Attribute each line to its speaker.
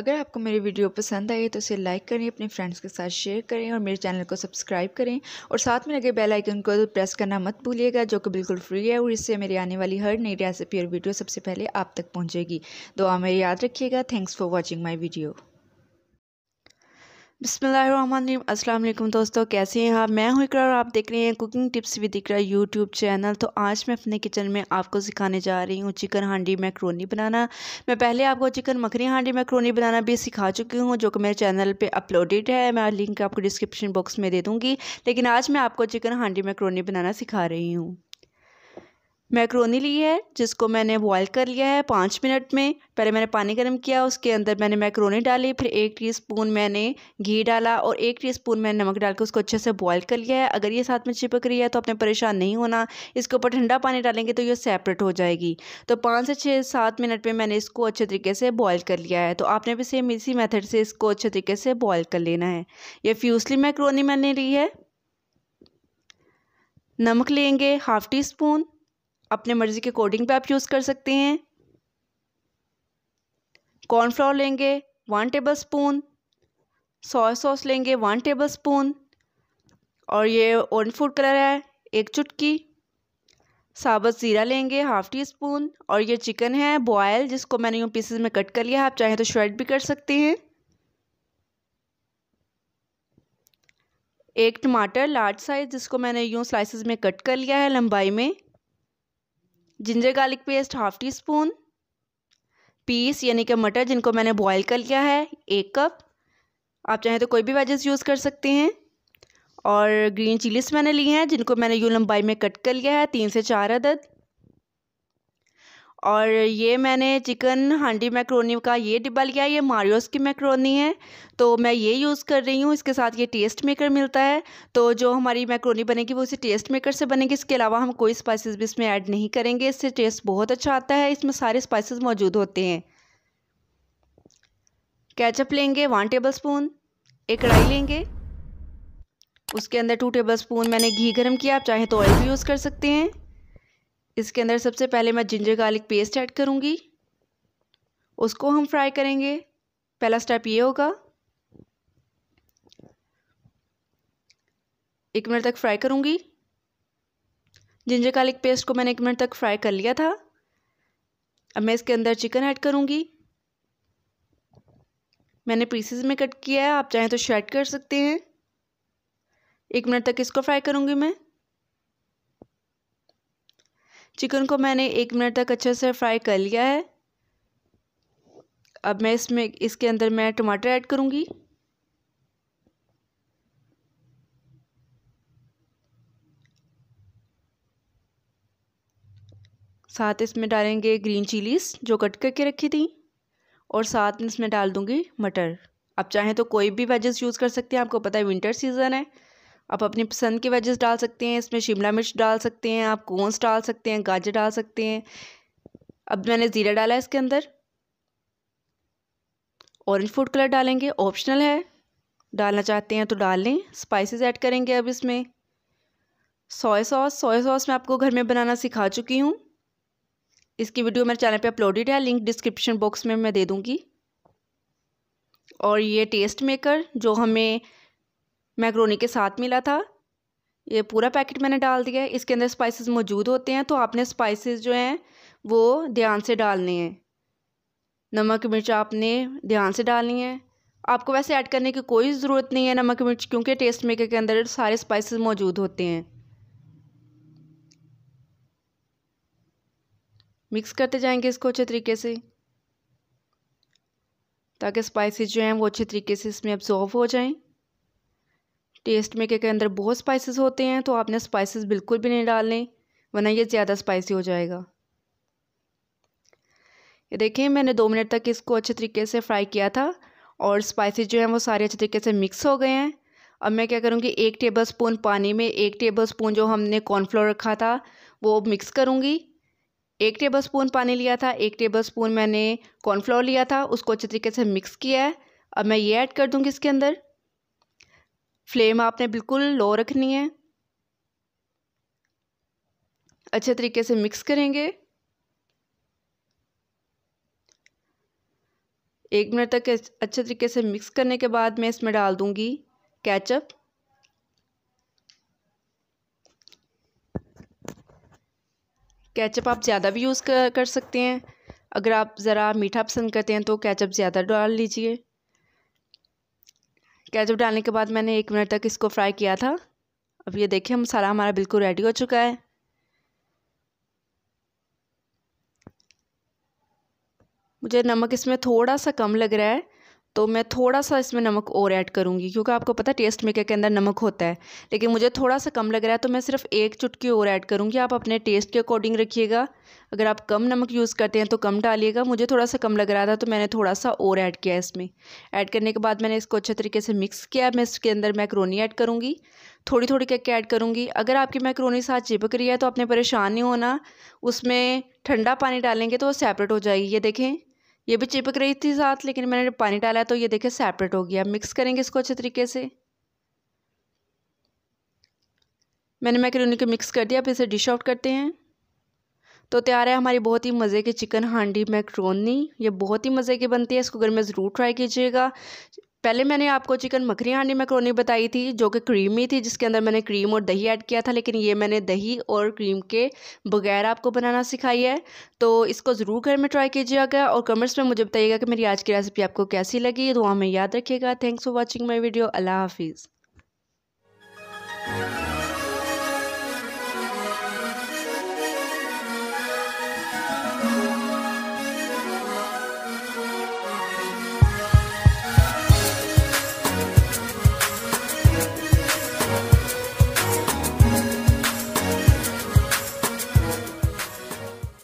Speaker 1: अगर आपको मेरी वीडियो पसंद आए तो इसे लाइक करें अपने फ्रेंड्स के साथ शेयर करें और मेरे चैनल को सब्सक्राइब करें और साथ में लगे बेल आइकन को प्रेस करना मत भूलिएगा जो कि बिल्कुल फ्री है और इससे मेरी आने वाली हर नई रेसिपी और वीडियो सबसे पहले आप तक पहुँचेगी दुआ में याद रखिएगा thanks for watching my video अस्सलाम अल्लाम दोस्तों कैसे हैं आप मैं हूं इकरा और आप देख रहे हैं cooking tips with Iqra YouTube channel तो आज मैं अपने किचन में आपको सिखाने जा रही हूं चिकन हांडी मैक्रोनी बनाना मैं पहले आपको चिकन मखनी हांडी मैक्रोनी बनाना भी सिखा चुकी हूं जो कि मेरे चैनल पर अपलोडेड है मैं लिंक आपको डिस्क्रिप्शन बॉक्स में दे दूँगी लेकिन आज मैं आपको चिकन हांडी मैक्रोनी बनाना सिखा रही हूँ मैक्रोनी ली है जिसको मैंने बॉयल कर लिया है पाँच मिनट में पहले मैंने पानी गर्म किया उसके अंदर मैंने मैक्रोनी डाली फिर एक टीस्पून मैंने घी डाला और एक टीस्पून मैंने नमक डाल के उसको अच्छे से बॉयल कर लिया है अगर ये साथ में चिपक रही है तो आपने परेशान नहीं होना इसके ऊपर ठंडा पानी डालेंगे तो ये सेपरेट हो जाएगी तो पाँच से छः सात मिनट में मैंने इसको अच्छे तरीके से बॉयल कर लिया है तो आपने भी सेम इसी मैथड से इसको अच्छे तरीके से बॉयल कर लेना है ये फ्यूसली मैक्रोनी मैंने ली है नमक लेंगे हाफ़ टी स्पून अपने मर्ज़ी के अकॉर्डिंग पे आप यूज़ कर सकते हैं कॉर्नफ्लावर लेंगे one tablespoon soy sauce लेंगे वन टेबल स्पून और ये ओन फूड कलर है एक चुटकी साबुत ज़ीरा लेंगे हाफ़ टी स्पून और ये चिकन है बॉयल जिसको मैंने यूँ पीसेस में कट कर लिया आप चाहें तो श्रेड भी कर सकते हैं एक टमाटर लार्ज साइज़ जिसको मैंने यूँ स्लाइसेस में कट कर लिया है लंबाई में ginger garlic paste half teaspoon peas यानी कि मटर जिनको मैंने बॉईल कर लिया है एक कप आप चाहें तो कोई भी वेजेस यूज़ कर सकते हैं और ग्रीन चिलीज़ मैंने ली हैं जिनको मैंने यूँ लंबाई में कट कर लिया है तीन से चार अदद और ये मैंने चिकन हांडी मैक्रोनी का ये डिब्बा लिया ये मारियोस की मैक्रोनी है तो मैं ये यूज़ कर रही हूँ इसके साथ ये टेस्ट मेकर मिलता है तो जो हमारी मैक्रोनी बनेगी वो इसी टेस्ट मेकर से बनेगी इसके अलावा हम कोई स्पाइसेस भी इसमें ऐड नहीं करेंगे इससे टेस्ट बहुत अच्छा आता है इसमें सारे स्पाइसिस मौजूद होते हैं कैचअप लेंगे वन टेबल स्पून एक कढ़ाई लेंगे उसके अंदर टू टेबल स्पून मैंने घी गर्म किया आप चाहे तो ऑयल भी यूज़ कर सकते हैं इसके अंदर सबसे पहले मैं जिंजर गार्लिक पेस्ट ऐड करूँगी उसको हम फ्राई करेंगे पहला स्टेप ये होगा एक मिनट तक फ्राई करूँगी जिंजर गार्लिक पेस्ट को मैंने एक मिनट तक फ्राई कर लिया था अब मैं इसके अंदर चिकन ऐड करूँगी मैंने पीसेस में कट किया है आप चाहें तो शेड कर सकते हैं एक मिनट तक इसको फ्राई करूँगी मैं चिकन को मैंने एक मिनट तक अच्छे से फ्राई कर लिया है अब मैं इसमें इसके अंदर मैं टमाटर ऐड करूँगी साथ इसमें डालेंगे ग्रीन चिलीज़ जो कट करके रखी थी और साथ में इसमें डाल दूँगी मटर आप चाहें तो कोई भी वेजेस यूज़ कर सकते हैं आपको पता है विंटर सीज़न है आप अपनी पसंद के वेजेस डाल सकते हैं इसमें शिमला मिर्च डाल सकते हैं आप कोन्स डाल सकते हैं गाजर डाल सकते हैं अब मैंने ज़ीरा डाला है इसके अंदर ऑरेंज फूड कलर डालेंगे ऑप्शनल है डालना चाहते हैं तो डाल लें स्पाइसेस ऐड करेंगे अब इसमें सोया सॉस सोया सॉस मैं आपको घर में बनाना सिखा चुकी हूँ इसकी वीडियो मेरे चैनल पे अपलोडेड है लिंक डिस्क्रिप्शन बॉक्स में मैं दे दूँगी और ये टेस्ट मेकर जो हमें मैक्रोनी के साथ मिला था ये पूरा पैकेट मैंने डाल दिया है इसके अंदर स्पाइसेस मौजूद होते हैं तो आपने स्पाइसेस जो हैं वो ध्यान से डालने हैं नमक मिर्च आपने ध्यान से डालनी है आपको वैसे ऐड करने की कोई ज़रूरत नहीं है नमक मिर्च क्योंकि टेस्ट मेकर के अंदर सारे स्पाइसेस मौजूद होते हैं मिक्स करते जाएंगे इसको अच्छे तरीके से ताकि स्पाइसेस जो हैं वो अच्छे तरीके से इसमें अब्जॉर्व हो जाएं टेस्ट मेकर के अंदर बहुत स्पाइसेस होते हैं तो आपने स्पाइसेस बिल्कुल भी नहीं डालने वरना ये ज़्यादा स्पाइसी हो जाएगा ये देखिए मैंने दो मिनट तक इसको अच्छे तरीके से फ्राई किया था और स्पाइसेस जो हैं वो सारे अच्छे तरीके से मिक्स हो गए हैं अब मैं क्या करूँगी एक टेबल स्पून पानी में एक टेबल स्पून जो हमने कॉर्नफ्लोर रखा था वो मिक्स करूँगी एक टेबल स्पून पानी लिया था एक टेबल स्पून मैंने कॉर्नफ्लोर लिया था उसको अच्छे तरीके से मिक्स किया है अब मैं ये ऐड कर दूँगी इसके अंदर फ्लेम आपने बिल्कुल लो रखनी है अच्छे तरीके से मिक्स करेंगे एक मिनट तक अच्छे तरीके से मिक्स करने के बाद मैं इसमें डाल दूंगी कैचअप कैचअप आप ज़्यादा भी यूज़ कर, सकते हैं अगर आप ज़रा मीठा पसंद करते हैं तो कैचअप ज़्यादा डाल लीजिए कैचअप डालने के बाद मैंने एक मिनट तक इसको फ्राई किया था अब ये देखिए हम सारा हमारा बिल्कुल रेडी हो चुका है मुझे नमक इसमें थोड़ा सा कम लग रहा है तो मैं थोड़ा सा इसमें नमक और ऐड करूँगी क्योंकि आपको पता है टेस्ट मेकर के अंदर नमक होता है लेकिन मुझे थोड़ा सा कम लग रहा है तो मैं सिर्फ एक चुटकी और ऐड करूँगी आप अपने टेस्ट के अकॉर्डिंग रखिएगा अगर आप कम नमक यूज़ करते हैं तो कम डालिएगा मुझे थोड़ा सा कम लग रहा था तो मैंने थोड़ा सा और ऐड किया इसमें ऐड करने के बाद मैंने इसको अच्छे तरीके से मिक्स किया मैं इसके अंदर मैक्रोनी ऐड करूँगी थोड़ी थोड़ी करके ऐड करूँगी अगर आपकी मैक्रोनी साथ चिपक रही है तो आपने परेशान नहीं होना उसमें ठंडा पानी डालेंगे तो वो सेपरेट हो जाएगी ये देखें ये भी चिपक रही थी साथ लेकिन मैंने पानी डाला तो ये देखे सेपरेट हो गया मिक्स करेंगे इसको अच्छे तरीके से मैंने मैकरोनी को मिक्स कर दिया अब इसे डिश आउट करते हैं तो तैयार है हमारी बहुत ही मज़े की चिकन हांडी मैक्रोनी ये बहुत ही मज़े की बनती है इसको घर में ज़रूर ट्राई कीजिएगा पहले मैंने आपको चिकन मखरी हांडी मैक्रोनी बताई थी जो कि क्रीमी थी जिसके अंदर मैंने क्रीम और दही ऐड किया था लेकिन ये मैंने दही और क्रीम के बगैर आपको बनाना सिखाई है तो इसको ज़रूर घर में ट्राई कीजिएगा और कमेंट्स में मुझे बताइएगा कि मेरी आज की रेसिपी आपको कैसी लगी दुआ में याद रखिएगा thanks for watching my video अल्लाह हाफिज़